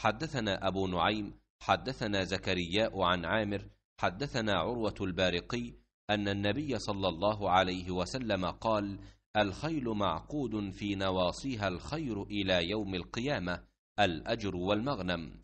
حدثنا أبو نعيم حدثنا زكرياء عن عامر حدثنا عروة البارقي أن النبي صلى الله عليه وسلم قال الخيل معقود في نواصيها الخير إلى يوم القيامة الأجر والمغنم